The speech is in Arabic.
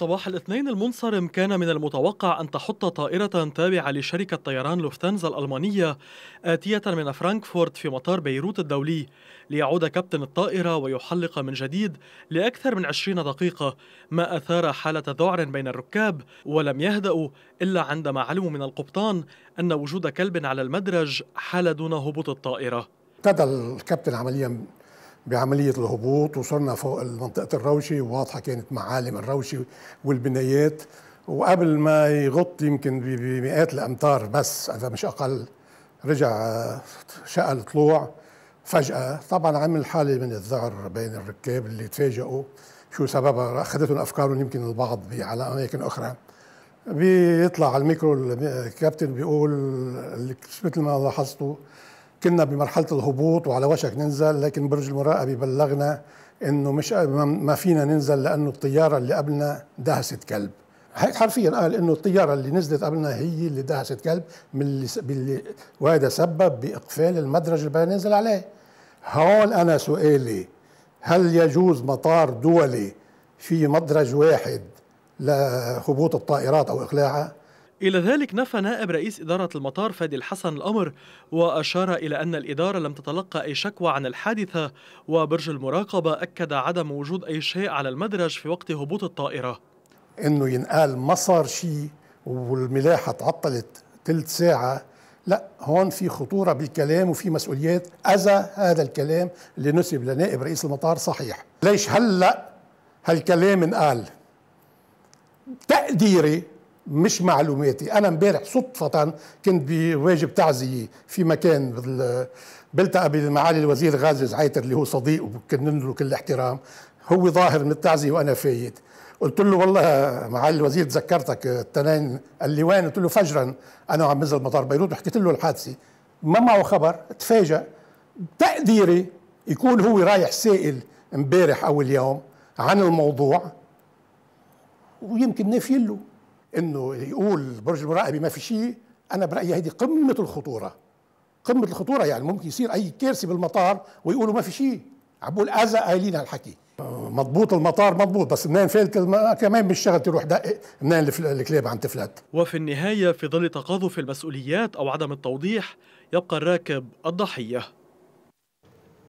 صباح الاثنين المنصرم كان من المتوقع أن تحط طائرة تابعة لشركة طيران لوفتانزا الألمانية آتية من فرانكفورت في مطار بيروت الدولي ليعود كابتن الطائرة ويحلق من جديد لأكثر من 20 دقيقة ما أثار حالة ذعر بين الركاب ولم يهدأوا إلا عندما علموا من القبطان أن وجود كلب على المدرج حال دون هبوط الطائرة ابتدى الكابتن عمليا بعملية الهبوط وصرنا فوق منطقة الروشة وواضحة كانت معالم الروشة والبنايات وقبل ما يغط يمكن بمئات الأمتار بس إذا مش أقل رجع شقى الطلوع فجأة طبعا عمل حالة من الذعر بين الركاب اللي تفاجئوا شو سببها أخذتهم أفكارهم يمكن البعض على أماكن أخرى بيطلع على الميكرو الكابتن بيقول مثل ما لاحظتوا كنا بمرحله الهبوط وعلى وشك ننزل لكن برج المراقبة بلغنا انه مش ما فينا ننزل لانه الطياره اللي قبلنا دهست كلب حرفيا قال انه الطياره اللي نزلت قبلنا هي اللي دهست كلب من اللي, اللي وهذا سبب باقفال المدرج اللي بدنا ننزل عليه هون انا سؤالي هل يجوز مطار دولي في مدرج واحد لهبوط الطائرات او اقلاعها إلى ذلك نفى نائب رئيس إدارة المطار فادي الحسن الأمر وأشار إلى أن الإدارة لم تتلقى أي شكوى عن الحادثة وبرج المراقبة أكد عدم وجود أي شيء على المدرج في وقت هبوط الطائرة إنه ينقال ما صار شيء والملاحة تعطلت ثلث ساعة لا هون في خطورة بالكلام وفي مسؤوليات أذى هذا الكلام اللي نسب لنائب رئيس المطار صحيح ليش هلأ هالكلام انقال تقديري مش معلوماتي انا امبارح صدفه كنت بواجب تعزيه في مكان بال... بلتقى بمعالي الوزير غازي زعيتر اللي هو صديق وبكنن له كل الاحترام هو ظاهر من التعزيه وانا فايت قلت له والله معالي الوزير تذكرتك التنين قال لي وين قلت له فجرا انا عم بنزل مطار بيروت وحكيت له الحادثه ما معه خبر تفاجأ تقديري يكون هو رايح سائل امبارح او اليوم عن الموضوع ويمكن نافيله انه يقول برج المراقبه ما في شيء انا برايي هذه قمه الخطوره قمه الخطوره يعني ممكن يصير اي كارثه بالمطار ويقولوا ما في شيء عم بقول اذى قايلين هالحكي مضبوط المطار مضبوط بس منين فلت كمان مش شغل تروح دقق منين الكلاب عم تفلت وفي النهايه في ظل تقاذف المسؤوليات او عدم التوضيح يبقى الراكب الضحيه